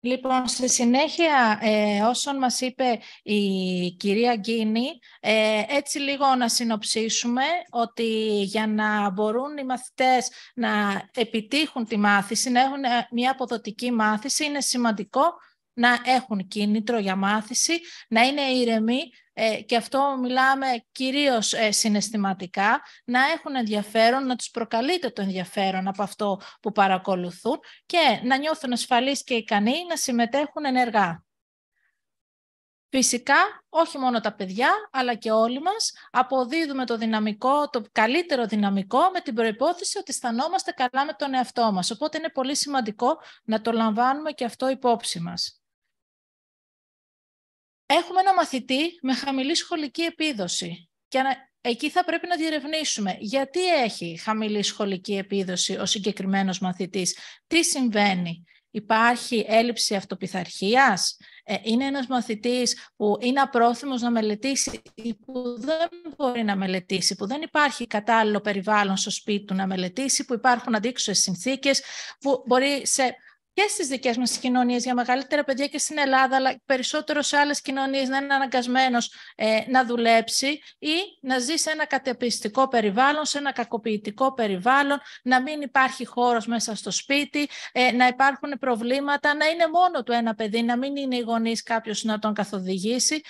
Λοιπόν, στη συνέχεια ε, όσον μας είπε η κυρία Γκίνη, ε, έτσι λίγο να συνοψίσουμε ότι για να μπορούν οι μαθητές να επιτύχουν τη μάθηση, να έχουν ε, μια αποδοτική μάθηση, είναι σημαντικό να έχουν κίνητρο για μάθηση, να είναι ήρεμοι, ε, και αυτό μιλάμε κυρίως ε, συναισθηματικά, να έχουν ενδιαφέρον, να τους προκαλείται το ενδιαφέρον από αυτό που παρακολουθούν και να νιώθουν ασφαλείς και ικανοί να συμμετέχουν ενεργά. Φυσικά, όχι μόνο τα παιδιά, αλλά και όλοι μας αποδίδουμε το δυναμικό, το καλύτερο δυναμικό με την προϋπόθεση ότι αισθανόμαστε καλά με τον εαυτό μας. Οπότε είναι πολύ σημαντικό να το λαμβάνουμε και αυτό υπόψη μας. Έχουμε ένα μαθητή με χαμηλή σχολική επίδοση και εκεί θα πρέπει να διερευνήσουμε γιατί έχει χαμηλή σχολική επίδοση ο συγκεκριμένος μαθητής, τι συμβαίνει, Υπάρχει έλλειψη αυτοπιθαρχίας, ε, είναι ένας μαθητής που είναι απρόθυμος να μελετήσει ή που δεν μπορεί να μελετήσει, που δεν υπάρχει κατάλληλο περιβάλλον στο σπίτι του να μελετήσει, που υπάρχουν αντίξωες συνθήκες, που μπορεί σε και στις δικές μας κοινωνίες για μεγαλύτερα παιδιά και στην Ελλάδα, αλλά περισσότερο σε άλλες κοινωνίες να είναι αναγκασμένος ε, να δουλέψει ή να ζει σε ένα κατεπιστικό περιβάλλον, σε ένα κακοποιητικό περιβάλλον, να μην υπάρχει χώρος μέσα στο σπίτι, ε, να υπάρχουν προβλήματα, να είναι μόνο του ένα παιδί, να μην είναι οι γονείς κάποιος να τον καθοδηγήσει.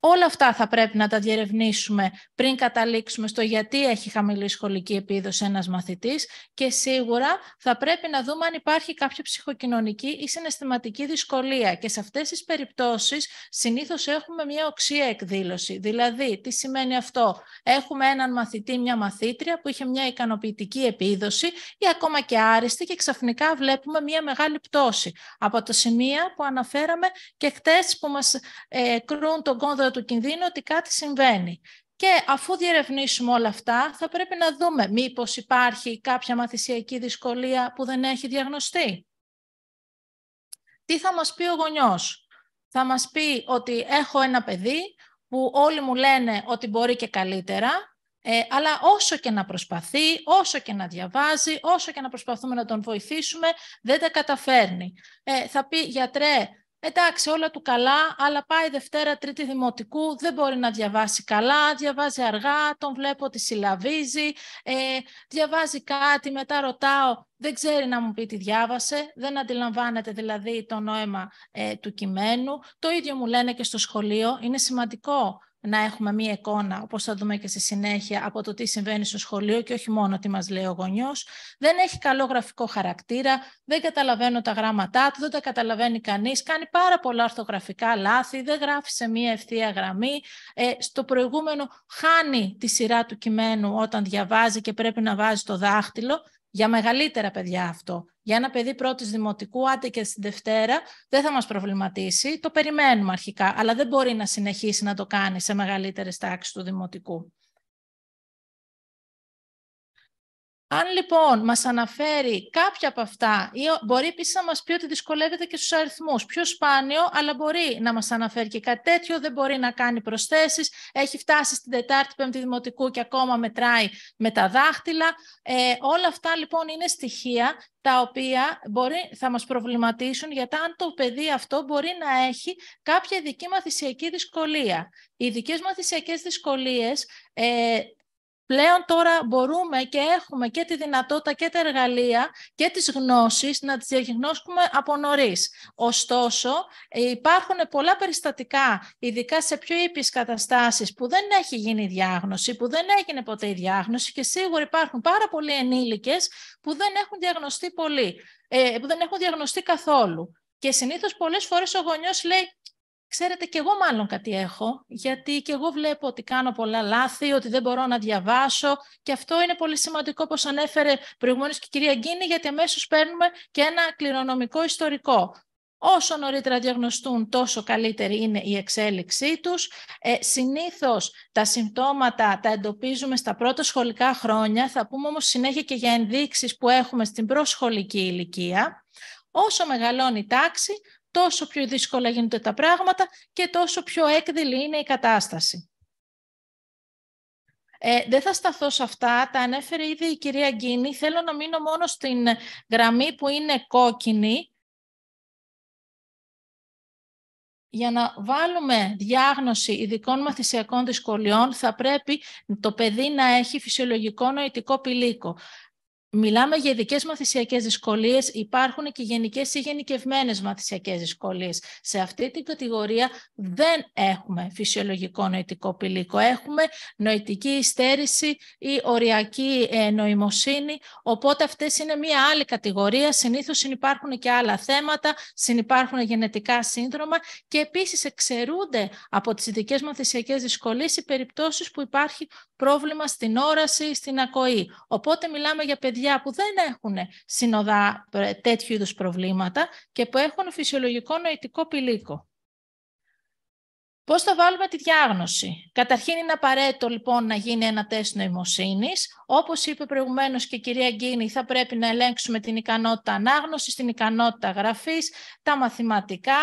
Όλα αυτά θα πρέπει να τα διερευνήσουμε πριν καταλήξουμε στο γιατί έχει χαμηλή σχολική επίδοση ένας μαθητής και σίγουρα θα πρέπει να δούμε αν υπάρχει κάποια ψυχοκοινωνική ή συναισθηματική δυσκολία και σε αυτές τις περιπτώσεις συνήθως έχουμε μια οξία εκδήλωση. Δηλαδή, τι σημαίνει αυτό. Έχουμε έναν μαθητή, μια μαθήτρια που είχε μια ικανοποιητική επίδοση ή ακόμα και άριστη και ξαφνικά βλέπουμε μια μεγάλη πτώση από τα σημεία που αναφέραμε και χτες που μας ε, κρούν τον κόνδο του κινδύνου ότι κάτι συμβαίνει. Και αφού διερευνήσουμε όλα αυτά, θα πρέπει να δούμε μήπως υπάρχει κάποια μαθησιακή δυσκολία που δεν έχει διαγνωστεί. Τι θα μας πει ο γονιός. Θα μας πει ότι έχω ένα παιδί που όλοι μου λένε ότι μπορεί και καλύτερα, ε, αλλά όσο και να προσπαθεί, όσο και να διαβάζει, όσο και να προσπαθούμε να τον βοηθήσουμε, δεν τα καταφέρνει. Ε, θα πει γιατρέ, Εντάξει, όλα του καλά, αλλά πάει Δευτέρα, Τρίτη Δημοτικού, δεν μπορεί να διαβάσει καλά, διαβάζει αργά, τον βλέπω ότι συλλαβίζει, ε, διαβάζει κάτι, μετά ρωτάω, δεν ξέρει να μου πει τι διάβασε, δεν αντιλαμβάνεται δηλαδή το νόημα ε, του κειμένου. Το ίδιο μου λένε και στο σχολείο, είναι σημαντικό να έχουμε μία εικόνα, όπως θα δούμε και στη συνέχεια, από το τι συμβαίνει στο σχολείο και όχι μόνο τι μας λέει ο γονιός. Δεν έχει καλό γραφικό χαρακτήρα, δεν καταλαβαίνω τα γράμματά του, δεν τα καταλαβαίνει κανείς, κάνει πάρα πολλά ορθογραφικά λάθη, δεν γράφει σε μία ευθεία γραμμή. Ε, στο προηγούμενο χάνει τη σειρά του κειμένου όταν διαβάζει και πρέπει να βάζει το δάχτυλο. Για μεγαλύτερα παιδιά αυτό. Για ένα παιδί πρώτης δημοτικού, άντε και στη Δευτέρα, δεν θα μας προβληματίσει. Το περιμένουμε αρχικά, αλλά δεν μπορεί να συνεχίσει να το κάνει σε μεγαλύτερες τάξεις του δημοτικού. Αν λοιπόν μας αναφέρει κάποια από αυτά, ή μπορεί επίσης να μας πει ότι δυσκολεύεται και στους αριθμούς, πιο σπάνιο, αλλά μπορεί να μας αναφέρει και κάτι τέτοιο, δεν μπορεί να κάνει προσθέσεις, έχει φτάσει στην Τετάρτη Πέμπτη Δημοτικού και ακόμα μετράει με τα δάχτυλα. Ε, όλα αυτά λοιπόν είναι στοιχεία τα οποία μπορεί, θα μας προβληματίσουν γιατί αν το παιδί αυτό μπορεί να έχει κάποια ειδική μαθησιακή δυσκολία. Οι ειδικές μαθησιακές δυσκολίες ε, πλέον τώρα μπορούμε και έχουμε και τη δυνατότητα και τα εργαλεία και τις γνώσεις να τις διαγνώσουμε από νωρίς. Ωστόσο, υπάρχουν πολλά περιστατικά, ειδικά σε πιο ήπιες καταστάσεις, που δεν έχει γίνει η διάγνωση, που δεν έγινε ποτέ η διάγνωση και σίγουρα υπάρχουν πάρα πολλοί ενήλικες που δεν έχουν διαγνωστεί ε, που δεν έχουν διαγνωστεί καθόλου. Και συνήθως πολλές φορές ο γονιός λέει ξέρετε και εγώ μάλλον κάτι έχω, γιατί και εγώ βλέπω ότι κάνω πολλά λάθη, ότι δεν μπορώ να διαβάσω και αυτό είναι πολύ σημαντικό, όπως ανέφερε προηγουμένως και η κυρία Γκίνη, γιατί αμέσως παίρνουμε και ένα κληρονομικό ιστορικό. Όσο νωρίτερα διαγνωστούν, τόσο καλύτερη είναι η εξέλιξή τους. Ε, συνήθως τα συμπτώματα τα εντοπίζουμε στα πρώτα σχολικά χρόνια, θα πούμε όμως συνέχεια και για ενδείξεις που έχουμε στην προσχολική ηλικία. Όσο μεγαλώνει η τάξη, τόσο πιο δύσκολα γίνονται τα πράγματα και τόσο πιο έκδηλη είναι η κατάσταση. Ε, δεν θα σταθώ σε αυτά, τα ανέφερε ήδη η κυρία Γκίνη. Θέλω να μείνω μόνο στην γραμμή που είναι κόκκινη, για να βάλουμε διάγνωση ειδικών μαθησιακών δυσκολιών θα πρέπει το παιδί να έχει φυσιολογικό νοητικό πηλίκο. Μιλάμε για ειδικές μαθησιακές δυσκολίες, υπάρχουν και γενικές ή γενικευμένες μαθησιακές δυσκολίες. Σε αυτή την κατηγορία δεν έχουμε φυσιολογικό νοητικό πηλίκο. Έχουμε νοητική υστέρηση ή οριακή ε, νοημοσύνη, οπότε αυτές είναι μία άλλη κατηγορία. Συνήθως υπάρχουν και άλλα θέματα, συνυπάρχουν γενετικά σύνδρομα και επίσης εξαιρούνται από τις ειδικές μαθησιακές δυσκολίες οι περιπτώσεις που υπάρχει πρόβλημα στην όραση, στην ακοή. Οπότε μιλάμε για παιδιά παιδιά που δεν έχουν συνοδά ε, τέτοιου είδους προβλήματα και που έχουν φυσιολογικό νοητικό πηλίκο. Πώς θα βάλουμε τη διάγνωση. Καταρχήν είναι απαραίτητο λοιπόν να γίνει ένα τεστ νοημοσύνης. Όπως είπε προηγουμένως και η κυρία Γκίνη, θα πρέπει να ελέγξουμε την ικανότητα ανάγνωσης, την ικανότητα γραφής, τα μαθηματικά,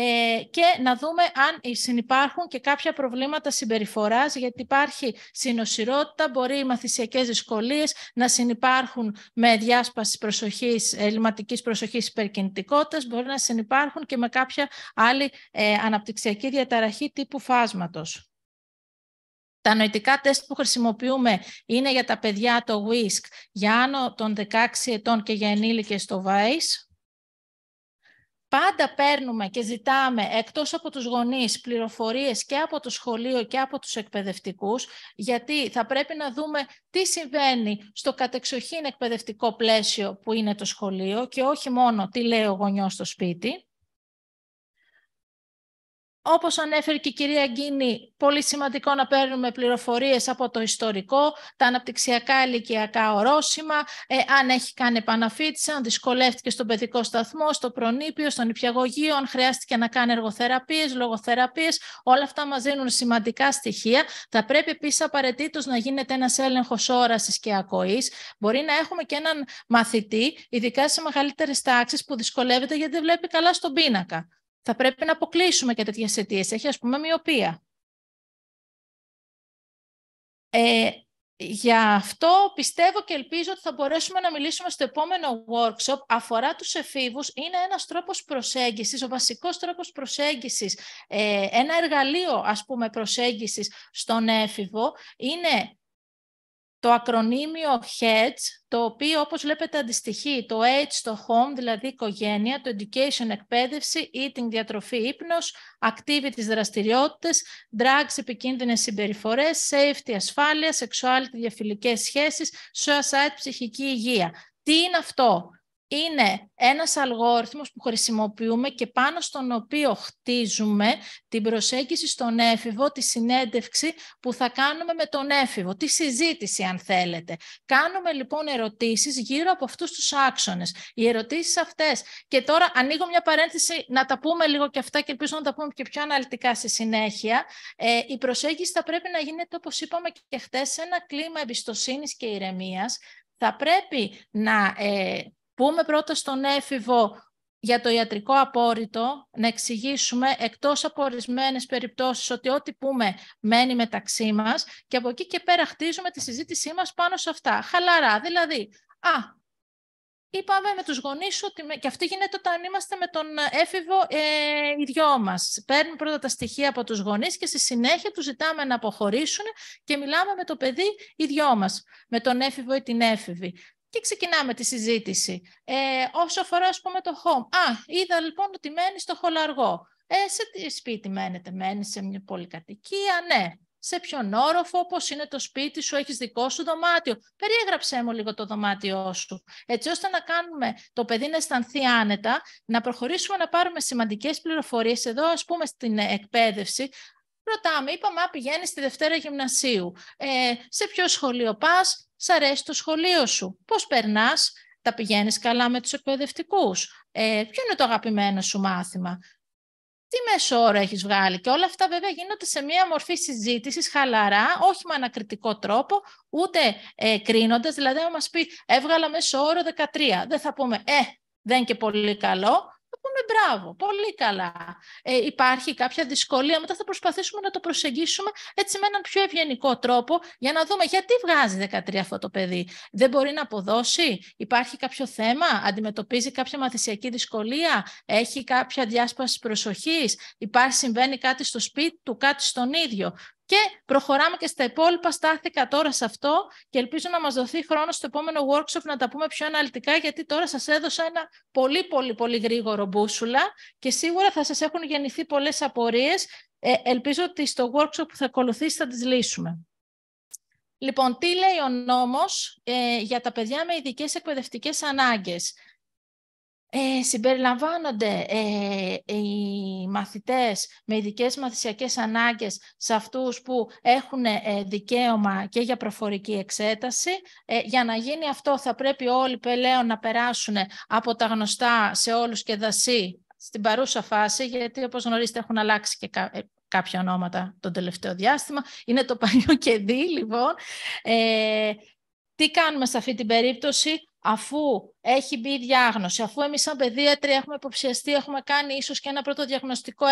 ε, και να δούμε αν συνεπάρχουν και κάποια προβλήματα συμπεριφοράς, γιατί υπάρχει συνοσυρότητα, μπορεί οι μαθησιακές δυσκολίες να συνεπάρχουν με διάσπασης προσοχής, ελληματικής προσοχής υπερκινητικότητας, μπορεί να συνεπάρχουν και με κάποια άλλη ε, αναπτυξιακή διαταραχή τύπου φάσματος. Τα νοητικά τεστ που χρησιμοποιούμε είναι για τα παιδιά το WISC, για άνω των 16 ετών και για ενήλικες το VICE πάντα παίρνουμε και ζητάμε εκτός από τους γονείς πληροφορίες και από το σχολείο και από τους εκπαιδευτικούς, γιατί θα πρέπει να δούμε τι συμβαίνει στο κατεξοχήν εκπαιδευτικό πλαίσιο που είναι το σχολείο και όχι μόνο τι λέει ο γονιός στο σπίτι όπως ανέφερε και η κυρία Γκίνη, πολύ σημαντικό να παίρνουμε πληροφορίες από το ιστορικό, τα αναπτυξιακά ηλικιακά ορόσημα, ε, αν έχει κάνει επαναφήτηση, αν δυσκολεύτηκε στον παιδικό σταθμό, στο προνήπιο, στον υπηαγωγείο, αν χρειάστηκε να κάνει εργοθεραπείες, λογοθεραπείες, όλα αυτά μας δίνουν σημαντικά στοιχεία. Θα πρέπει επίσης απαραίτητος να γίνεται ένας έλεγχος όρασης και ακοής. Μπορεί να έχουμε και έναν μαθητή, ειδικά σε μεγαλύτερες τάξεις που δυσκολεύεται γιατί δεν βλέπει καλά στον πίνακα θα πρέπει να αποκλείσουμε και τέτοιες αιτίες. Έχει, ας πούμε, μοιοπία. Ε, για αυτό πιστεύω και ελπίζω ότι θα μπορέσουμε να μιλήσουμε στο επόμενο workshop. Αφορά τους εφήβους, είναι ένας τρόπος προσέγγισης, ο βασικός τρόπος προσέγγισης, ε, ένα εργαλείο, ας πούμε, προσέγγισης στον έφηβο, είναι το ακρονίμιο HEDGE, το οποίο όπως βλέπετε αντιστοιχεί το H στο home, δηλαδή οικογένεια, το education εκπαίδευση, eating διατροφή ύπνος, activities δραστηριότητες, drugs επικίνδυνες συμπεριφορές, safety ασφάλεια, sexuality διαφιλικές σχέσεις, suicide ψυχική υγεία. Τι είναι αυτό είναι ένας αλγόριθμος που χρησιμοποιούμε και πάνω στον οποίο χτίζουμε την προσέγγιση στον έφηβο, τη συνέντευξη που θα κάνουμε με τον έφηβο, τη συζήτηση αν θέλετε. Κάνουμε λοιπόν ερωτήσεις γύρω από αυτούς τους άξονες. Οι ερωτήσεις αυτές. Και τώρα ανοίγω μια παρένθεση να τα πούμε λίγο και αυτά και ελπίζω να τα πούμε και πιο αναλυτικά στη συνέχεια. Ε, η προσέγγιση θα πρέπει να γίνεται όπως είπαμε και χθε, σε ένα κλίμα εμπιστοσύνης και ηρεμίας. Θα πρέπει να ε, Πούμε πρώτα στον έφηβο για το ιατρικό απόρριτο, να εξηγήσουμε εκτός από ορισμένες περιπτώσεις ότι ό,τι πούμε μένει μεταξύ μας και από εκεί και πέρα χτίζουμε τη συζήτησή μας πάνω σε αυτά. Χαλαρά, δηλαδή, α, είπαμε με τους γονείς ότι με... και αυτή γίνεται όταν είμαστε με τον έφηβο ε, οι δυο Παίρνουμε πρώτα τα στοιχεία από τους γονείς και στη συνέχεια τους ζητάμε να αποχωρήσουν και μιλάμε με το παιδί οι δυο με τον έφηβο ή την έφηβη. Και ξεκινάμε τη συζήτηση. Ε, όσο αφορά, ας πούμε, το home. Α, είδα λοιπόν ότι μένει στο χολαργό. Ε, σε τι σπίτι μένετε, μένει σε μια πολυκατοικία, ναι. Σε ποιον όροφο, πώς είναι το σπίτι σου, έχεις δικό σου δωμάτιο. Περιέγραψέ μου λίγο το δωμάτιό σου. Έτσι ώστε να κάνουμε το παιδί να αισθανθεί άνετα, να προχωρήσουμε να πάρουμε σημαντικές πληροφορίες. Εδώ, ας πούμε, στην εκπαίδευση, Ρωτάμε, είπαμε, πηγαίνει πηγαίνεις τη Δευτέρα Γυμνασίου. Ε, σε ποιο σχολείο πας, σ' αρέσει το σχολείο σου. Πώς περνάς, τα πηγαίνεις καλά με τους εκπαιδευτικούς. Ε, ποιο είναι το αγαπημένο σου μάθημα. Τι μέσο όρο έχεις βγάλει και όλα αυτά βέβαια γίνονται σε μία μορφή συζήτησης, χαλαρά, όχι με ανακριτικό τρόπο, ούτε ε, κρίνοντας, δηλαδή αν μας πει έβγαλα μέσο όρο 13, δεν θα πούμε ε, δεν και πολύ καλό, θα πούμε μπράβο, πολύ καλά. Ε, υπάρχει κάποια δυσκολία, μετά θα προσπαθήσουμε να το προσεγγίσουμε έτσι με έναν πιο ευγενικό τρόπο για να δούμε γιατί βγάζει 13 αυτό το παιδί. Δεν μπορεί να αποδώσει, υπάρχει κάποιο θέμα, αντιμετωπίζει κάποια μαθησιακή δυσκολία, έχει κάποια διάσπαση προσοχής, υπάρχει, συμβαίνει κάτι στο σπίτι του, κάτι στον ίδιο. Και προχωράμε και στα υπόλοιπα. Στάθηκα τώρα σε αυτό και ελπίζω να μας δοθεί χρόνος στο επόμενο workshop να τα πούμε πιο αναλυτικά, γιατί τώρα σας έδωσα ένα πολύ πολύ πολύ γρήγορο μπούσουλα και σίγουρα θα σας έχουν γεννηθεί πολλές απορίες. Ε, ελπίζω ότι στο workshop που θα ακολουθήσει θα τις λύσουμε. Λοιπόν, τι λέει ο νόμος ε, για τα παιδιά με ειδικές εκπαιδευτικές ανάγκες. Ε, συμπεριλαμβάνονται ε, ε, οι μαθητές με ειδικές μαθησιακές ανάγκες σε αυτούς που έχουν δικαίωμα και για προφορική εξέταση. Για να γίνει αυτό θα πρέπει όλοι πελέον να περάσουν από τα γνωστά σε όλους και δασί στην παρούσα φάση, γιατί όπως γνωρίζετε έχουν αλλάξει και κάποια ονόματα το τελευταίο διάστημα. Είναι το παλιό και λοιπόν. Τι κάνουμε σε αυτή την περίπτωση, αφού έχει μπει η διάγνωση. Αφού εμείς σαν παιδίατροι έχουμε υποψιαστεί, έχουμε κάνει ίσως και ένα πρώτο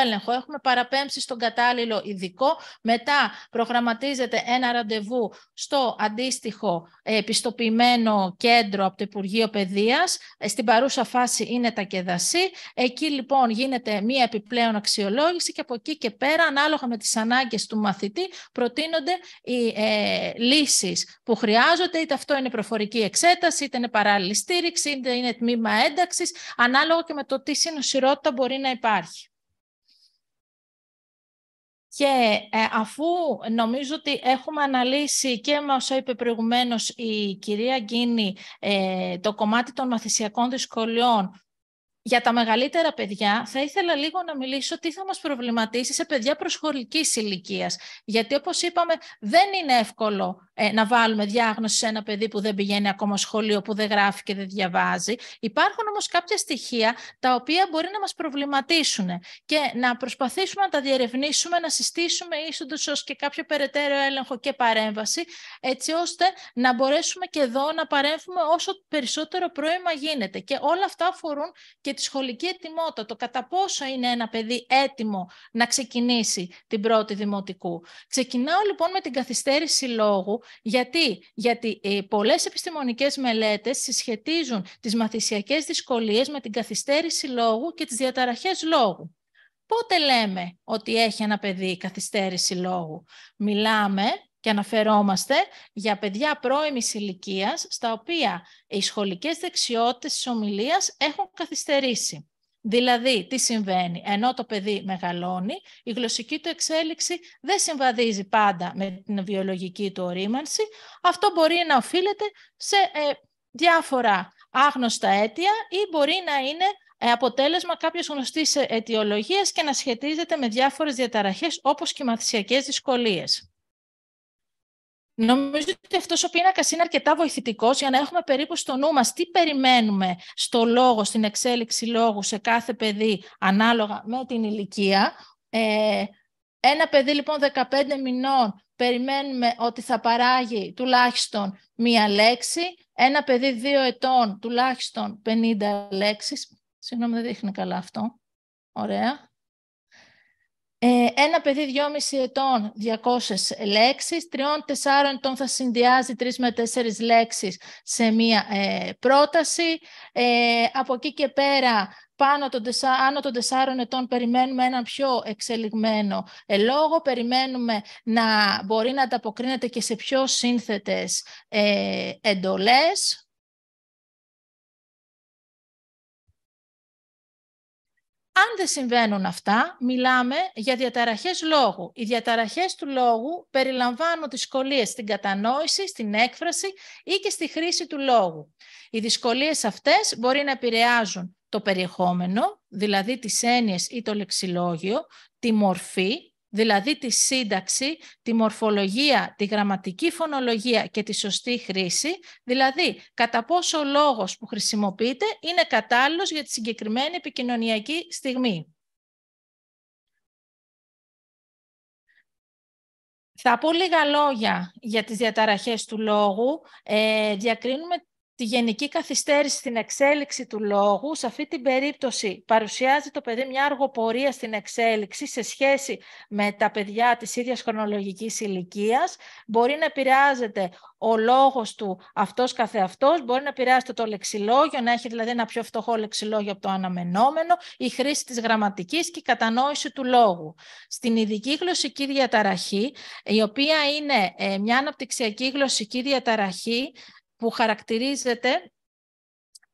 έλεγχο, έχουμε παραπέμψει στον κατάλληλο ειδικό, μετά προγραμματίζεται ένα ραντεβού στο αντίστοιχο ε, επιστοποιημένο κέντρο από το Υπουργείο Παιδείας. Ε, στην παρούσα φάση είναι τα κεδασί, εκεί λοιπόν γίνεται μία επιπλέον αξιολόγηση και από εκεί και πέρα, ανάλογα με τις ανάγκες του μαθητή, προτείνονται οι ε, που χρειάζονται, είτε αυτό είναι προφορική εξέταση, είτε είναι παράλληλη στήριξη, είναι τμήμα ένταξης, ανάλογα και με το τι συνοσυρότητα μπορεί να υπάρχει. Και ε, αφού νομίζω ότι έχουμε αναλύσει και με όσα είπε προηγουμένως η κυρία Γκίνη ε, το κομμάτι των μαθησιακών δυσκολιών για τα μεγαλύτερα παιδιά, θα ήθελα λίγο να μιλήσω τι θα μας προβληματίσει σε παιδιά προσχολικής ηλικίας. Γιατί όπως είπαμε δεν είναι εύκολο ε, να βάλουμε διάγνωση σε ένα παιδί που δεν πηγαίνει ακόμα σχολείο, που δεν γράφει και δεν διαβάζει. Υπάρχουν όμως κάποια στοιχεία τα οποία μπορεί να μας προβληματίσουν και να προσπαθήσουμε να τα διερευνήσουμε, να συστήσουμε ίσως ως και κάποιο περαιτέρω έλεγχο και παρέμβαση, έτσι ώστε να μπορέσουμε και εδώ να παρέμβουμε όσο περισσότερο πρόημα γίνεται. Και όλα αυτά αφορούν και τη σχολική ετοιμότητα, το κατά πόσο είναι ένα παιδί έτοιμο να ξεκινήσει την πρώτη δημοτικού. Ξεκινάω λοιπόν με την καθυστέρηση λόγου, γιατί, Γιατί ε, πολλές επιστημονικές μελέτες συσχετίζουν τις μαθησιακές δυσκολίες με την καθυστέρηση λόγου και τις διαταραχές λόγου. Πότε λέμε ότι έχει ένα παιδί καθυστέρηση λόγου. Μιλάμε και αναφερόμαστε για παιδιά πρώιμης ηλικίας, στα οποία οι σχολικές δεξιότητες της ομιλίας έχουν καθυστερήσει. Δηλαδή, τι συμβαίνει, ενώ το παιδί μεγαλώνει, η γλωσσική του εξέλιξη δεν συμβαδίζει πάντα με την βιολογική του ορίμανση. Αυτό μπορεί να οφείλεται σε ε, διάφορα άγνωστα αίτια ή μπορεί να είναι ε, αποτέλεσμα κάποιες γνωστής αιτιολογίας και να σχετίζεται με διάφορες διαταραχές όπως και μαθησιακές δυσκολίες. Νομίζω ότι αυτός ο πίνακας είναι αρκετά βοηθητικός για να έχουμε περίπου στο νου μας τι περιμένουμε στο λόγο, στην εξέλιξη λόγου σε κάθε παιδί ανάλογα με την ηλικία. Ε, ένα παιδί λοιπόν 15 μηνών περιμένουμε ότι θα παράγει τουλάχιστον μία λέξη, ένα παιδί 2 ετών τουλάχιστον 50 λέξεις. Συγγνώμη δεν δείχνει καλά αυτό. Ωραία. Ε, ένα παιδί 2,5 ετών 200 λεξεις Τριών 3-4 ετών θα συνδυάζει 3 με 4 λέξεις σε μία ε, πρόταση. Ε, από εκεί και πέρα, πάνω των τεσσά, άνω των 4 ετών περιμένουμε έναν πιο εξελιγμένο ε, λόγο, περιμένουμε να μπορεί να ανταποκρίνεται και σε πιο σύνθετες ε, εντολές, Αν δεν συμβαίνουν αυτά, μιλάμε για διαταραχές λόγου. Οι διαταραχές του λόγου περιλαμβάνουν δυσκολίες στην κατανόηση, στην έκφραση ή και στη χρήση του λόγου. Οι δυσκολίες αυτές μπορεί να επηρεάζουν το περιεχόμενο, δηλαδή τις έννοιες ή το λεξιλόγιο, τη μορφή, δηλαδή τη σύνταξη, τη μορφολογία, τη γραμματική φωνολογία και τη σωστή χρήση, δηλαδή κατά πόσο ο λόγος που χρησιμοποιείται είναι κατάλληλος για τη συγκεκριμένη επικοινωνιακή στιγμή. Θα πω λίγα λόγια για τις διαταραχές του λόγου. Ε, διακρίνουμε τη γενική καθυστέρηση στην εξέλιξη του λόγου, σε αυτή την περίπτωση παρουσιάζει το παιδί μια αργοπορία στην εξέλιξη σε σχέση με τα παιδιά της ίδιας χρονολογικής ηλικίας, μπορεί να επηρεάζεται ο λόγος του αυτός καθεαυτός, μπορεί να επηρεάζεται το λεξιλόγιο, να έχει δηλαδή ένα πιο φτωχό λεξιλόγιο από το αναμενόμενο, η χρήση της γραμματικής και η κατανόηση του λόγου. Στην ειδική γλωσσική διαταραχή, η οποία είναι ε, μια αναπτυξιακή γλωσσική διαταραχή, που χαρακτηρίζεται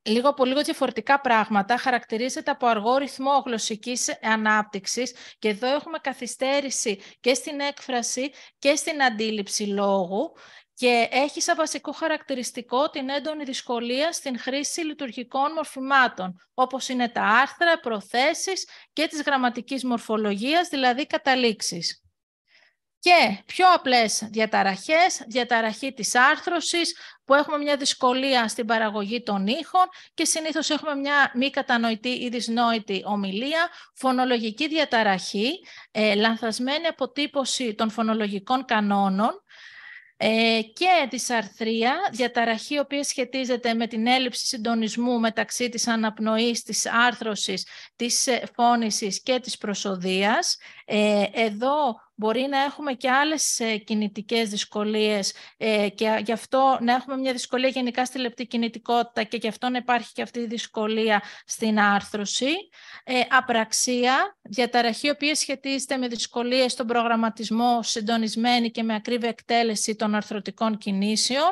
λίγο από λίγο διαφορετικά πράγματα, χαρακτηρίζεται από αργό ρυθμό γλωσσικής ανάπτυξης και εδώ έχουμε καθυστέρηση και στην έκφραση και στην αντίληψη λόγου και έχει σαν βασικό χαρακτηριστικό την έντονη δυσκολία στην χρήση λειτουργικών μορφημάτων, όπως είναι τα άρθρα, προθέσεις και της γραμματικής μορφολογίας, δηλαδή καταλήξεις και πιο απλές διαταραχές, διαταραχή της άρθρωσης, που έχουμε μια δυσκολία στην παραγωγή των ήχων και συνήθως έχουμε μια μη κατανοητή ή δυσνόητη ομιλία, φωνολογική διαταραχή, ε, λανθασμένη αποτύπωση των φωνολογικών κανόνων, ε, και δυσαρθρία, διαταραχή η οποία σχετίζεται με την έλλειψη συντονισμού μεταξύ της αναπνοής, της άρθρωσης, της ε, φώνησης και της προσοδίας, ε, εδώ μπορεί να έχουμε και άλλες ε, κινητικές δυσκολίες ε, και γι' αυτό να έχουμε μια δυσκολία γενικά στη λεπτή κινητικότητα και γι' αυτό να υπάρχει και αυτή η δυσκολία στην άρθρωση. Απραξία, διαταραχή η οποία σχετίζεται με δυσκολίες στον προγραμματισμό συντονισμένη και με ακρίβεια εκτέλεση των αρθρωτικών κινήσεων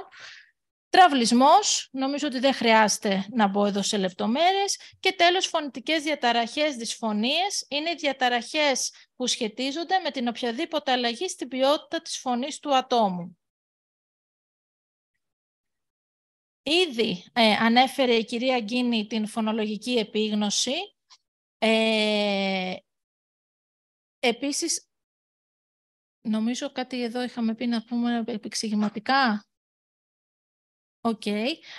Τραυλισμός, νομίζω ότι δεν χρειάζεται να μπω εδώ σε λεπτομέρειες. Και τέλος, φωνητικές διαταραχές, δυσφωνίες. Είναι διαταραχές που σχετίζονται με την οποιαδήποτε αλλαγή στην ποιότητα της φωνής του ατόμου. Ήδη ε, ανέφερε η κυρία Γκίνη την φωνολογική επίγνωση. Ε, επίσης, νομίζω κάτι εδώ είχαμε πει να πούμε επεξηγηματικά.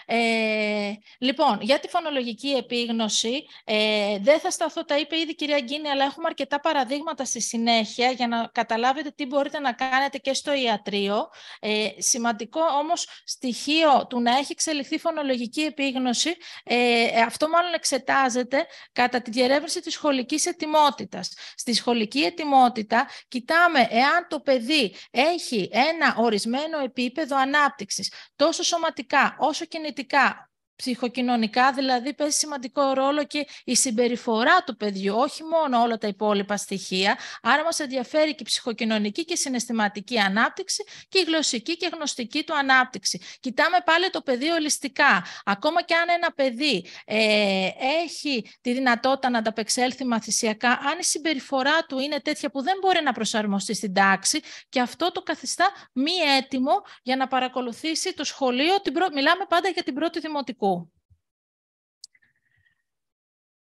Ε, λοιπόν, για τη φωνολογική επίγνωση, ε, δεν θα σταθώ, τα είπε ήδη η κυρία Γκίνη, αλλά έχουμε αρκετά παραδείγματα στη συνέχεια για να καταλάβετε τι μπορείτε να κάνετε και στο ιατρείο. Ε, σημαντικό όμως στοιχείο του να έχει εξελιχθεί φωνολογική επίγνωση, αυτό μάλλον εξετάζεται κατά τη διερεύνηση της σχολικής ετοιμότητας. Στη σχολική ετοιμότητα κοιτάμε εάν το παιδί έχει ένα ορισμένο επίπεδο ανάπτυξης, τόσο σωματικά όσο κινητικά ψυχοκοινωνικά δηλαδή παίζει σημαντικό ρόλο και η συμπεριφορά του παιδιού, όχι μόνο όλα τα υπόλοιπα στοιχεία. Άρα μας ενδιαφέρει και η ψυχοκοινωνική και συναισθηματική ανάπτυξη και η γλωσσική και γνωστική του ανάπτυξη. Κοιτάμε πάλι το παιδί ολιστικά. Ακόμα και αν ένα παιδί ε, έχει τη δυνατότητα να ανταπεξέλθει μαθησιακά, αν η συμπεριφορά του είναι τέτοια που δεν μπορεί να προσαρμοστεί στην τάξη και αυτό το καθιστά μη έτοιμο για να παρακολουθήσει το σχολείο. Την Μιλάμε πάντα για την πρώτη δημοτικού.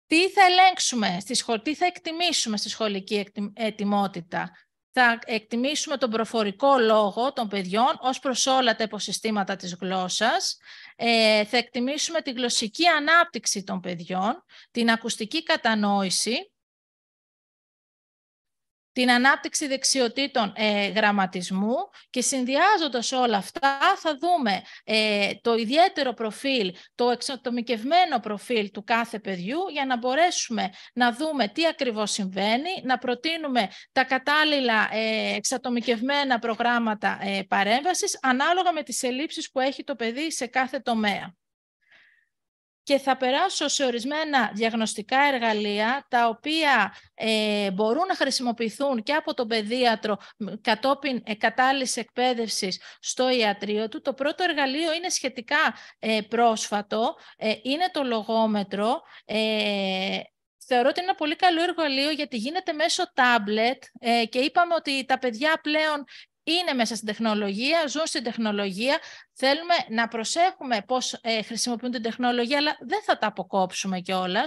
Τι θα ελέγξουμε, στη σχολ... τι θα εκτιμήσουμε στη σχολική ετοιμότητα. Θα εκτιμήσουμε τον προφορικό λόγο των παιδιών ως προς όλα τα υποσυστήματα της γλώσσας. Ε, θα εκτιμήσουμε τη γλωσσική ανάπτυξη των παιδιών, την ακουστική κατανόηση, την ανάπτυξη δεξιοτήτων ε, γραμματισμού και συνδυάζοντας όλα αυτά θα δούμε ε, το ιδιαίτερο προφίλ, το εξατομικευμένο προφίλ του κάθε παιδιού για να μπορέσουμε να δούμε τι ακριβώς συμβαίνει, να προτείνουμε τα κατάλληλα ε, εξατομικευμένα προγράμματα ε, παρέμβασης ανάλογα με τις ελλείψεις που έχει το παιδί σε κάθε τομέα και θα περάσω σε ορισμένα διαγνωστικά εργαλεία τα οποία ε, μπορούν να χρησιμοποιηθούν και από τον παιδίατρο κατόπιν ε, κατάλληλης εκπαίδευσης στο ιατρείο του. Το πρώτο εργαλείο είναι σχετικά ε, πρόσφατο, ε, είναι το λογόμετρο. Ε, θεωρώ ότι είναι ένα πολύ καλό εργαλείο γιατί γίνεται μέσω τάμπλετ και είπαμε ότι τα παιδιά πλέον είναι μέσα στην τεχνολογία, ζουν στην τεχνολογία. Θέλουμε να προσέχουμε πώς ε, χρησιμοποιούν την τεχνολογία, αλλά δεν θα τα αποκόψουμε κιόλας.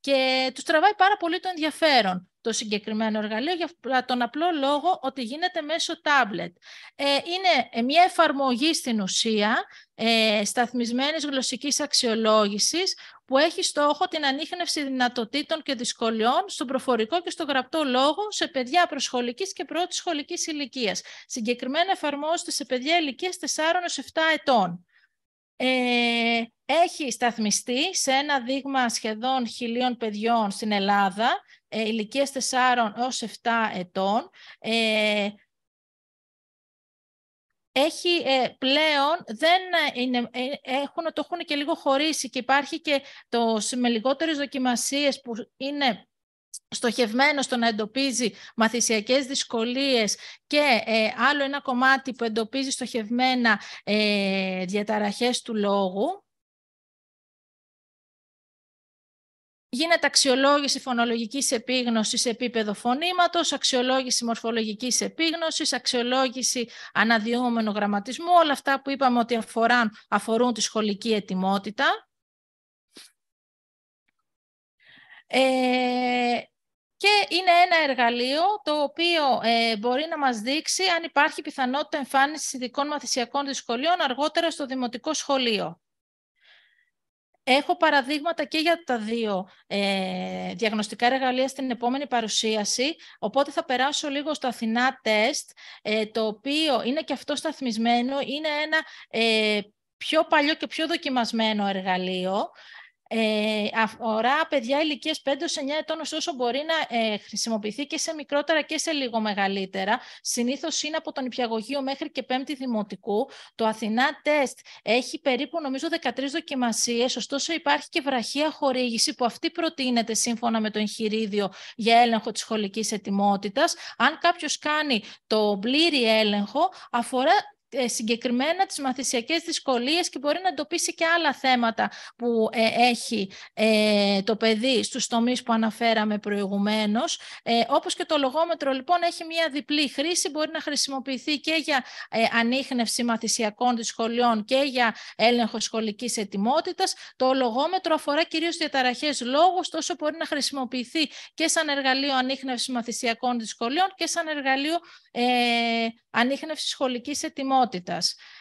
Και τους τραβάει πάρα πολύ το ενδιαφέρον το συγκεκριμένο εργαλείο για τον απλό λόγο ότι γίνεται μέσω τάμπλετ. Ε, είναι ε, μια εφαρμογή στην ουσία ε, σταθμισμένης γλωσσικής αξιολόγησης που έχει στόχο την ανείχνευση δυνατοτήτων και δυσκολιών στον προφορικό και στο γραπτό λόγο σε παιδιά προσχολικής και πρώτης σχολικής ηλικίας. Συγκεκριμένα εφαρμόζεται σε παιδιά ηλικίας 4-7 ετών. Ε, έχει σταθμιστεί σε ένα δείγμα σχεδόν χιλίων παιδιών στην Ελλάδα, ε, ηλικίες 4 έως 7 ετών. Ε, έχει ε, πλέον, δεν έχουν, το έχουν και λίγο χωρίσει και υπάρχει και το, με λιγότερες δοκιμασίες που είναι στοχευμένο στο να εντοπίζει μαθησιακές δυσκολίες και ε, άλλο ένα κομμάτι που εντοπίζει στοχευμένα ε, διαταραχές του λόγου. Γίνεται αξιολόγηση φωνολογικής επίγνωσης σε επίπεδο φωνήματος, αξιολόγηση μορφολογικής επίγνωσης, αξιολόγηση αναδιόμενου γραμματισμού, όλα αυτά που είπαμε ότι αφοράν, αφορούν τη σχολική ετοιμότητα. Ε, και είναι ένα εργαλείο το οποίο ε, μπορεί να μας δείξει αν υπάρχει πιθανότητα εμφάνισης ειδικών μαθησιακών δυσκολίων αργότερα στο δημοτικό σχολείο. Έχω παραδείγματα και για τα δύο ε, διαγνωστικά εργαλεία στην επόμενη παρουσίαση, οπότε θα περάσω λίγο στο Αθηνά Τεστ, ε, το οποίο είναι και αυτό σταθμισμένο, είναι ένα ε, πιο παλιό και πιο δοκιμασμένο εργαλείο, ε, αφορά παιδιά ηλικία 5-9 ετών, ωστόσο μπορεί να ε, χρησιμοποιηθεί και σε μικρότερα και σε λίγο μεγαλύτερα. Συνήθως είναι από τον Υπηαγωγείο μέχρι και 5η Δημοτικού. Το Αθηνά Τεστ έχει περίπου νομίζω 13 δοκιμασίες, ωστόσο υπάρχει και βραχία χορήγηση που αυτή προτείνεται σύμφωνα με το εγχειρίδιο για έλεγχο της σχολικής ετοιμότητας. Αν κάποιος κάνει το πλήρη έλεγχο, αφορά ε, συγκεκριμένα τις μαθησιακές δυσκολίες και μπορεί να εντοπίσει και άλλα θέματα που ε, έχει ε, το παιδί στους τομείς που αναφέραμε προηγουμένως. Όπως και το λογόμετρο λοιπόν έχει μια διπλή χρήση, μπορεί να χρησιμοποιηθεί και για ανείχνευση μαθησιακών δυσκολιών και για έλεγχο σχολικής ετοιμότητας. Το λογόμετρο αφορά κυρίως διαταραχές λόγους, τόσο μπορεί να χρησιμοποιηθεί και σαν εργαλείο ανείχνευσης μαθησιακών δυσκολιών και σαν εργαλείο ε, ανείχνευσης σχολικής ετοιμότητας.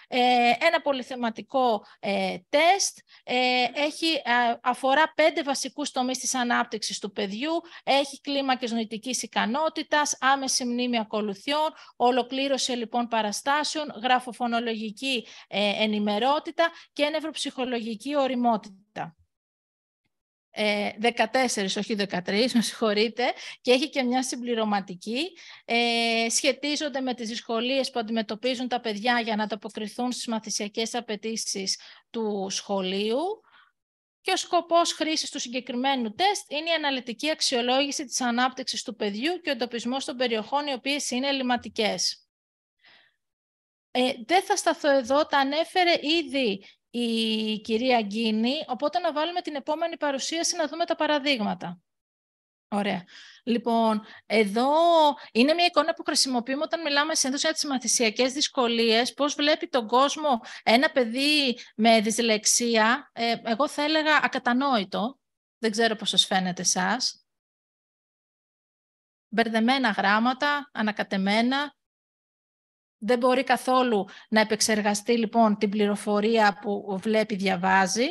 Ε, ένα πολυθεματικό ε, τεστ ε, έχει, αφορά πέντε βασικούς τομείς της ανάπτυξης του παιδιού, έχει κλίμακες νοητικής ικανότητας, άμεση μνήμη ακολουθιών, ολοκλήρωση λοιπόν παραστάσεων, γραφοφωνολογική ενημερότητα και νευροψυχολογική οριμότητα. 14, ε, όχι 13, με συγχωρείτε, και έχει και μια συμπληρωματική. Ε, σχετίζονται με τις δυσκολίες που αντιμετωπίζουν τα παιδιά για να ανταποκριθούν στις μαθησιακές απαιτήσεις του σχολείου. Και ο σκοπός χρήσης του συγκεκριμένου τεστ είναι η αναλυτική αξιολόγηση της ανάπτυξης του παιδιού και ο εντοπισμός των περιοχών οι οποίες είναι ελληματικές. Ε, δεν θα σταθώ εδώ, τα ανέφερε ήδη η κυρία Γκίνη, οπότε να βάλουμε την επόμενη παρουσίαση να δούμε τα παραδείγματα. Ωραία. Λοιπόν, εδώ είναι μια εικόνα που χρησιμοποιούμε όταν μιλάμε σε για τις μαθησιακές δυσκολίες, πώς βλέπει τον κόσμο ένα παιδί με δυσλεξία, ε, εγώ θα έλεγα ακατανόητο, δεν ξέρω πώς σας φαίνεται εσάς. Μπερδεμένα γράμματα, ανακατεμένα, δεν μπορεί καθόλου να επεξεργαστεί λοιπόν την πληροφορία που βλέπει, διαβάζει.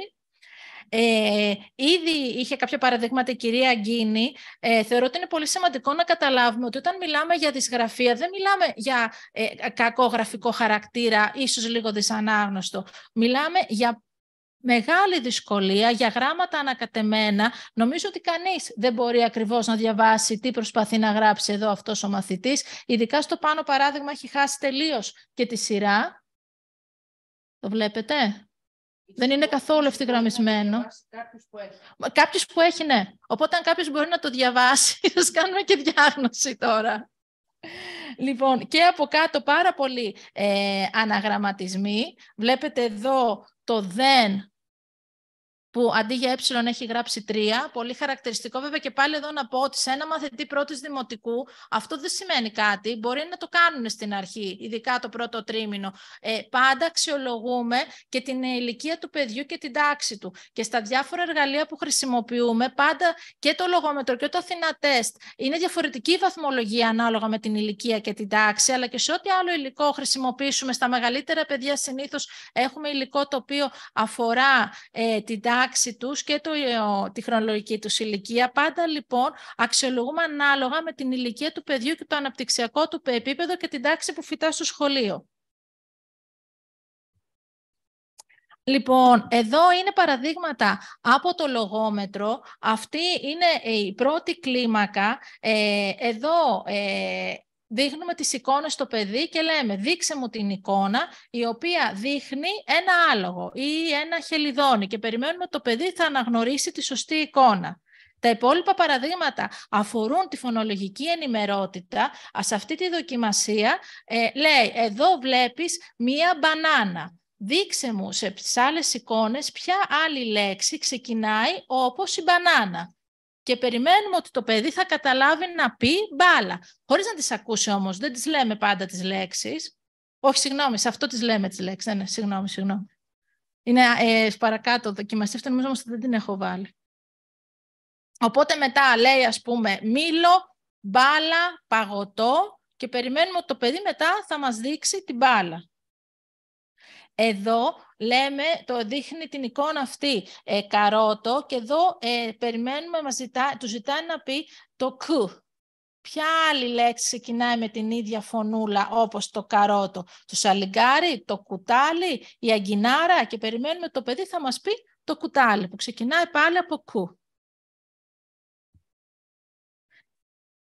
Ε, ήδη είχε κάποια παραδείγματα η κυρία Αγκίνη. Ε, θεωρώ ότι είναι πολύ σημαντικό να καταλάβουμε ότι όταν μιλάμε για δυσγραφία, δεν μιλάμε για ε, κακό γραφικό χαρακτήρα, ίσως λίγο δυσανάγνωστο. Μιλάμε για μεγάλη δυσκολία για γράμματα ανακατεμένα. Νομίζω ότι κανείς δεν μπορεί ακριβώς να διαβάσει τι προσπαθεί να γράψει εδώ αυτός ο μαθητής. Ειδικά στο πάνω παράδειγμα έχει χάσει τελείως και τη σειρά. Το βλέπετε. Δεν είναι καθόλου ευθυγραμμισμένο. Κάποιος που έχει, ναι. Οπότε αν κάποιος μπορεί να το διαβάσει, θα κάνουμε και διάγνωση τώρα. Λοιπόν, και από κάτω πάρα πολλοί ε, αναγραμματισμοί. Βλέπετε εδώ το «δεν» που αντί για ε έχει γράψει τρία. Πολύ χαρακτηριστικό βέβαια και πάλι εδώ να πω ότι σε ένα μαθητή πρώτης δημοτικού αυτό δεν σημαίνει κάτι. Μπορεί να το κάνουν στην αρχή, ειδικά το πρώτο τρίμηνο. Ε, πάντα αξιολογούμε και την ηλικία του παιδιού και την τάξη του. Και στα διάφορα εργαλεία που χρησιμοποιούμε, πάντα και το λογόμετρο και το Αθήνα τεστ είναι διαφορετική η βαθμολογία ανάλογα με την ηλικία και την τάξη, αλλά και σε ό,τι άλλο υλικό χρησιμοποιήσουμε στα μεγαλύτερα παιδιά συνήθως έχουμε υλικό το οποίο αφορά ε, την τάξη και το, ε, τη χρονολογική τους ηλικία. Πάντα λοιπόν αξιολογούμε ανάλογα με την ηλικία του παιδιού και το αναπτυξιακό του επίπεδο και την τάξη που φυτά στο σχολείο. Λοιπόν, εδώ είναι παραδείγματα από το λογόμετρο. Αυτή είναι ε, η πρώτη κλίμακα. Ε, εδώ δείχνουμε τις εικόνες στο παιδί και λέμε δείξε μου την εικόνα η οποία δείχνει ένα άλογο ή ένα χελιδόνι και περιμένουμε το παιδί θα αναγνωρίσει τη σωστή εικόνα. Τα υπόλοιπα παραδείγματα αφορούν τη φωνολογική ενημερότητα. Σε αυτή τη δοκιμασία ε, λέει εδώ βλέπεις μία μπανάνα. Δείξε μου σε άλλες εικόνες ποια άλλη λέξη ξεκινάει όπως η μπανάνα και περιμένουμε ότι το παιδί θα καταλάβει να πει μπάλα. Χωρίς να τις ακούσει όμως, δεν τις λέμε πάντα τις λέξεις. Όχι, συγγνώμη, σε αυτό τις λέμε τις λέξεις. Ναι, ναι συγγνώμη, συγγνώμη. Είναι ε, παρακάτω, δοκιμαστή, αυτό νομίζω όμως δεν την έχω βάλει. Οπότε μετά λέει ας πούμε μήλο, μπάλα, παγωτό και περιμένουμε ότι το παιδί μετά θα μας δείξει την μπάλα. Εδώ λέμε, το δείχνει την εικόνα αυτή ε, καρότο και εδώ ε, περιμένουμε, μας του ζητάει να πει το κου. Ποια άλλη λέξη ξεκινάει με την ίδια φωνούλα όπως το καρότο. Το σαλιγκάρι, το κουτάλι, η αγκινάρα και περιμένουμε το παιδί θα μας πει το κουτάλι που ξεκινάει πάλι από κου.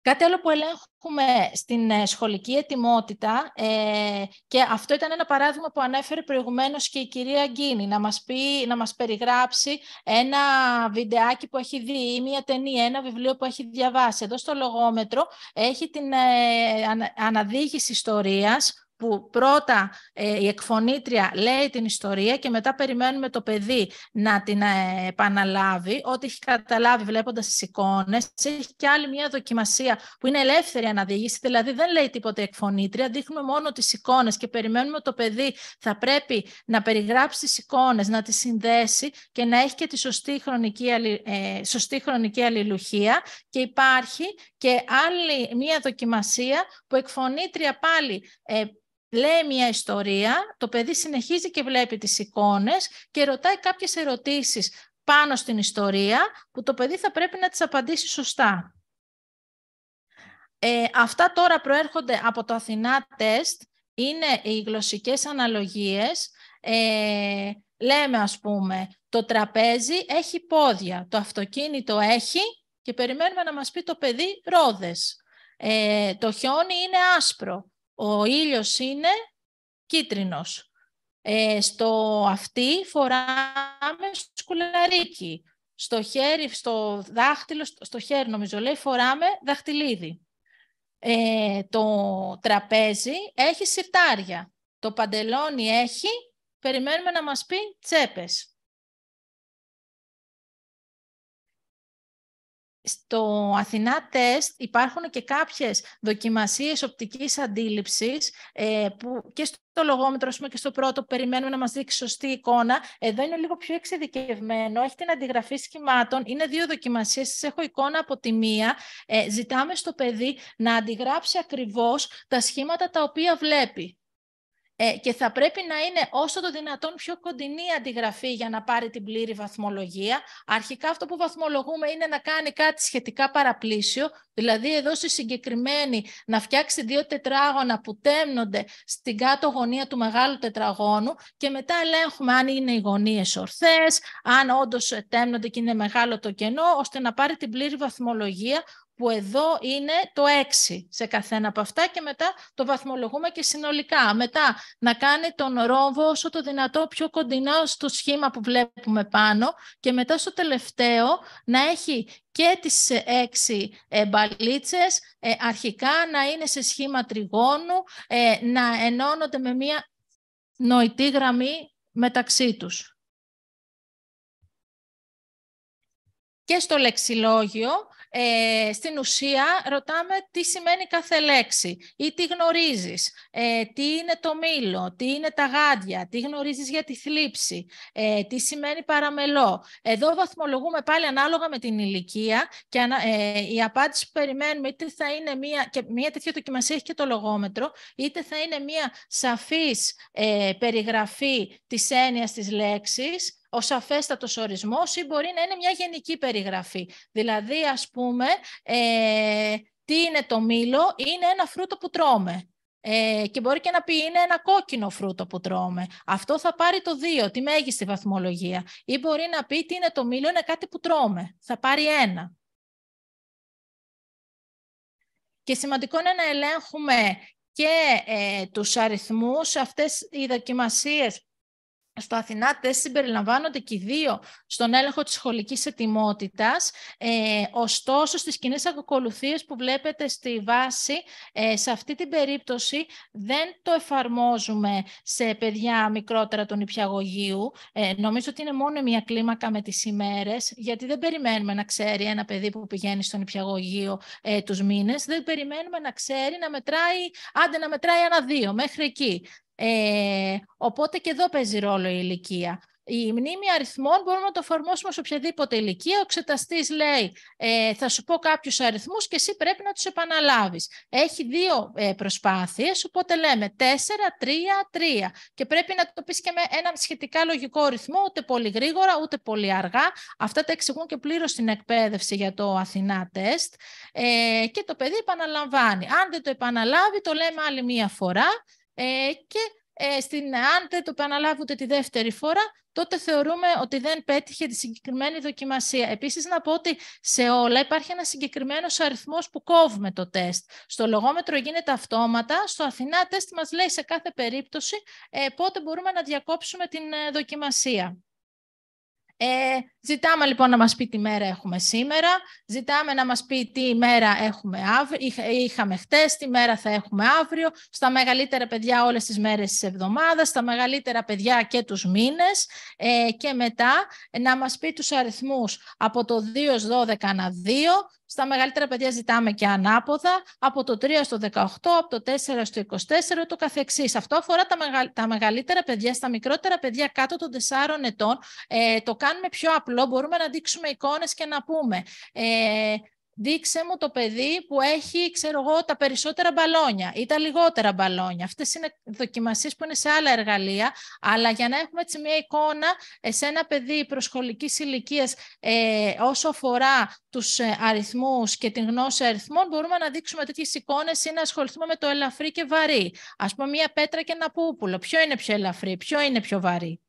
Κάτι άλλο που ελέγχουμε στην ε, σχολική ετοιμότητα ε, και αυτό ήταν ένα παράδειγμα που ανέφερε προηγουμένως και η κυρία Γκίνη να μας, πει, να μας περιγράψει ένα βιντεάκι που έχει δει ή μια ταινία, ένα βιβλίο που έχει διαβάσει. Εδώ στο λογόμετρο έχει την ε, αναδίγηση ιστορίας που πρώτα ε, η εκφωνήτρια λέει την ιστορία και μετά περιμένουμε το παιδί να την ε, επαναλάβει. Ό,τι έχει καταλάβει βλέποντας τις εικόνες. Έχει και άλλη μια δοκιμασία που είναι ελεύθερη αναδιήγηση, δηλαδή δεν λέει τίποτα η εκφωνήτρια, δείχνουμε μόνο τις εικόνες και περιμένουμε το παιδί θα πρέπει να περιγράψει τις εικόνες, να τις συνδέσει και να έχει και τη σωστή χρονική, αλλη, ε, χρονική αλληλουχία και υπάρχει και άλλη μια δοκιμασία που εκφωνήτρια πάλι ε, λέει μια ιστορία, το παιδί συνεχίζει και βλέπει τις εικόνες και ρωτάει κάποιες ερωτήσεις πάνω στην ιστορία που το παιδί θα πρέπει να τις απαντήσει σωστά. Ε, αυτά τώρα προέρχονται από το Αθηνά Τεστ, είναι οι γλωσσικές αναλογίες. Ε, λέμε ας πούμε, το τραπέζι έχει πόδια, το αυτοκίνητο έχει και περιμένουμε να μας πει το παιδί ρόδες. Ε, το χιόνι είναι άσπρο, ο ήλιος είναι κίτρινος. Ε, στο αυτή φοράμε σκουλαρίκι. Στο χέρι, στο δάχτυλο, στο χέρι νομίζω λέει, φοράμε δαχτυλίδι. Ε, το τραπέζι έχει σιρτάρια. Το παντελόνι έχει, περιμένουμε να μας πει τσέπες. στο Αθηνά Τεστ υπάρχουν και κάποιες δοκιμασίες οπτικής αντίληψης ε, που και στο λογόμετρο πούμε, και στο πρώτο περιμένουμε να μας δείξει σωστή εικόνα. Εδώ είναι λίγο πιο εξειδικευμένο, έχει την αντιγραφή σχημάτων, είναι δύο δοκιμασίες, έχω εικόνα από τη μία. Ε, ζητάμε στο παιδί να αντιγράψει ακριβώς τα σχήματα τα οποία βλέπει. Ε, και θα πρέπει να είναι όσο το δυνατόν πιο κοντινή αντιγραφή για να πάρει την πλήρη βαθμολογία. Αρχικά αυτό που βαθμολογούμε είναι να κάνει κάτι σχετικά παραπλήσιο, δηλαδή εδώ στη συγκεκριμένη να φτιάξει δύο τετράγωνα που τέμνονται στην κάτω γωνία του μεγάλου τετραγώνου και μετά ελέγχουμε αν είναι οι γωνίες ορθές, αν όντως τέμνονται και είναι μεγάλο το κενό, ώστε να πάρει την πλήρη βαθμολογία που εδώ είναι το 6 σε καθένα από αυτά και μετά το βαθμολογούμε και συνολικά. Μετά να κάνει τον ρόμβο όσο το δυνατό πιο κοντινά στο σχήμα που βλέπουμε πάνω και μετά στο τελευταίο να έχει και τις 6 ε, μπαλίτσες, ε, αρχικά να είναι σε σχήμα τριγώνου, ε, να ενώνονται με μία νοητή γραμμή μεταξύ τους. Και στο λεξιλόγιο ε, στην ουσία ρωτάμε τι σημαίνει κάθε λέξη ή τι γνωρίζεις, ε, τι είναι το μήλο, τι είναι τα γάντια, τι γνωρίζεις για τη θλίψη, ε, τι σημαίνει παραμελό. Εδώ βαθμολογούμε πάλι ανάλογα με την ηλικία και ε, η απάντηση που περιμένουμε είτε θα είναι μία, και μία τέτοια δοκιμασία έχει και το λογόμετρο, είτε θα είναι μία σαφής ε, περιγραφή της έννοιας της λέξης, ο σαφέστατος ορισμός ή μπορεί να είναι μια γενική περιγραφή. Δηλαδή, ας πούμε, ε, τι είναι το μήλο, είναι ένα φρούτο που τρώμε. Ε, και μπορεί και να πει είναι ένα κόκκινο φρούτο που τρώμε. Αυτό θα πάρει το 2, τη μέγιστη βαθμολογία. Ή μπορεί να πει τι είναι το μήλο, είναι κάτι που τρώμε. Θα πάρει ένα. Και σημαντικό είναι να ελέγχουμε και ε, τους αριθμούς. Αυτές οι δοκιμασίες στο Αθηνά συμπεριλαμβάνονται και οι δύο στον έλεγχο της σχολικής ετοιμότητας. Ε, ωστόσο, στις κοινές ακολουθίες που βλέπετε στη βάση, ε, σε αυτή την περίπτωση δεν το εφαρμόζουμε σε παιδιά μικρότερα των Υπιαγωγείου. Ε, νομίζω ότι είναι μόνο μια κλίμακα με τις ημέρες, γιατί δεν περιμένουμε να ξέρει ένα παιδί που πηγαίνει στον Υπιαγωγείο ε, τους μήνες, δεν περιμένουμε να ξέρει να μετράει, άντε να μετράει ένα δύο μέχρι εκεί. Ε, οπότε και εδώ παίζει ρόλο η ηλικία. Η μνήμη αριθμών μπορούμε να το εφαρμόσουμε σε οποιαδήποτε ηλικία. Ο εξεταστής λέει: ε, Θα σου πω κάποιους αριθμούς και εσύ πρέπει να τους επαναλάβεις. Έχει δύο ε, προσπάθειες, οπότε λέμε 4, 3, 3. Και πρέπει να το πεις και με έναν σχετικά λογικό ρυθμό, ούτε πολύ γρήγορα, ούτε πολύ αργά. Αυτά τα εξηγούν και πλήρως στην εκπαίδευση για το Αθηνά τεστ. Ε, και το παιδί επαναλαμβάνει. Αν δεν το επαναλάβει, το λέμε άλλη μία φορά ε, και ε, στην, αν δεν το επαναλάβετε τη δεύτερη φορά, τότε θεωρούμε ότι δεν πέτυχε τη συγκεκριμένη δοκιμασία. Επίσης, να πω ότι σε όλα υπάρχει ένας συγκεκριμένος αριθμός που κόβουμε το τεστ. Στο λογόμετρο γίνεται αυτόματα, στο Αθηνά τεστ μας λέει σε κάθε περίπτωση ε, πότε μπορούμε να διακόψουμε την δοκιμασία. Ε, ζητάμε λοιπόν να μας πει τι μέρα έχουμε σήμερα, ζητάμε να μας πει τι μέρα έχουμε αύριο, είχαμε χτες, τι μέρα θα έχουμε αύριο, στα μεγαλύτερα παιδιά όλες τις μέρες της εβδομάδας, στα μεγαλύτερα παιδιά και τους μήνες ε, και μετά να μας πει τους αριθμούς από το 2 12 ανά 2, στα μεγαλύτερα παιδιά ζητάμε και ανάποδα, από το 3 στο 18, από το 4 στο 24, το καθεξής. Αυτό αφορά τα, τα μεγαλύτερα παιδιά. Στα μικρότερα παιδιά κάτω των 4 ετών ε, το κάνουμε πιο απλό, μπορούμε να δείξουμε εικόνες και να πούμε. Ε, δείξε μου το παιδί που έχει, ξέρω εγώ, τα περισσότερα μπαλόνια ή τα λιγότερα μπαλόνια. Αυτές είναι δοκιμασίες που είναι σε άλλα εργαλεία, αλλά για να έχουμε έτσι μια εικόνα σε ένα παιδί προσχολικής ηλικίας ε, όσο αφορά τους ε, αριθμούς και την γνώση αριθμών, μπορούμε να δείξουμε τέτοιες εικόνες ή να ασχοληθούμε με το ελαφρύ και βαρύ. Ας πούμε μια πέτρα και ένα πούπουλο. Ποιο είναι πιο ελαφρύ, ποιο είναι πιο βαρύ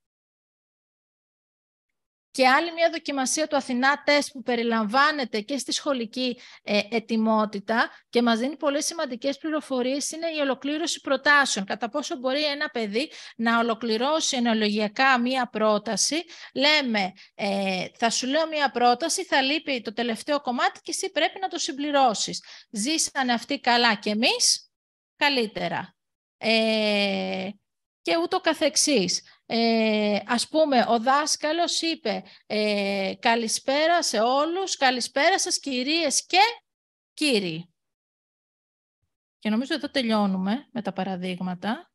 και άλλη μια δοκιμασία του Αθηνά Τεστ που περιλαμβάνεται και στη σχολική ε, ετοιμότητα και μας δίνει πολύ σημαντικές πληροφορίες είναι η ολοκλήρωση προτάσεων. Κατά πόσο μπορεί ένα παιδί να ολοκληρώσει ενολογιακά μια πρόταση. Λέμε, ε, θα σου λέω μια πρόταση, θα λείπει το τελευταίο κομμάτι και εσύ πρέπει να το συμπληρώσεις. Ζήσανε αυτοί καλά κι εμείς, καλύτερα. Ε, και ούτω καθεξής. Ε, ας πούμε, ο δάσκαλος είπε ε, «Καλησπέρα σε όλους, καλησπέρα σας κυρίες και κύριοι». Και νομίζω εδώ τελειώνουμε με τα παραδείγματα.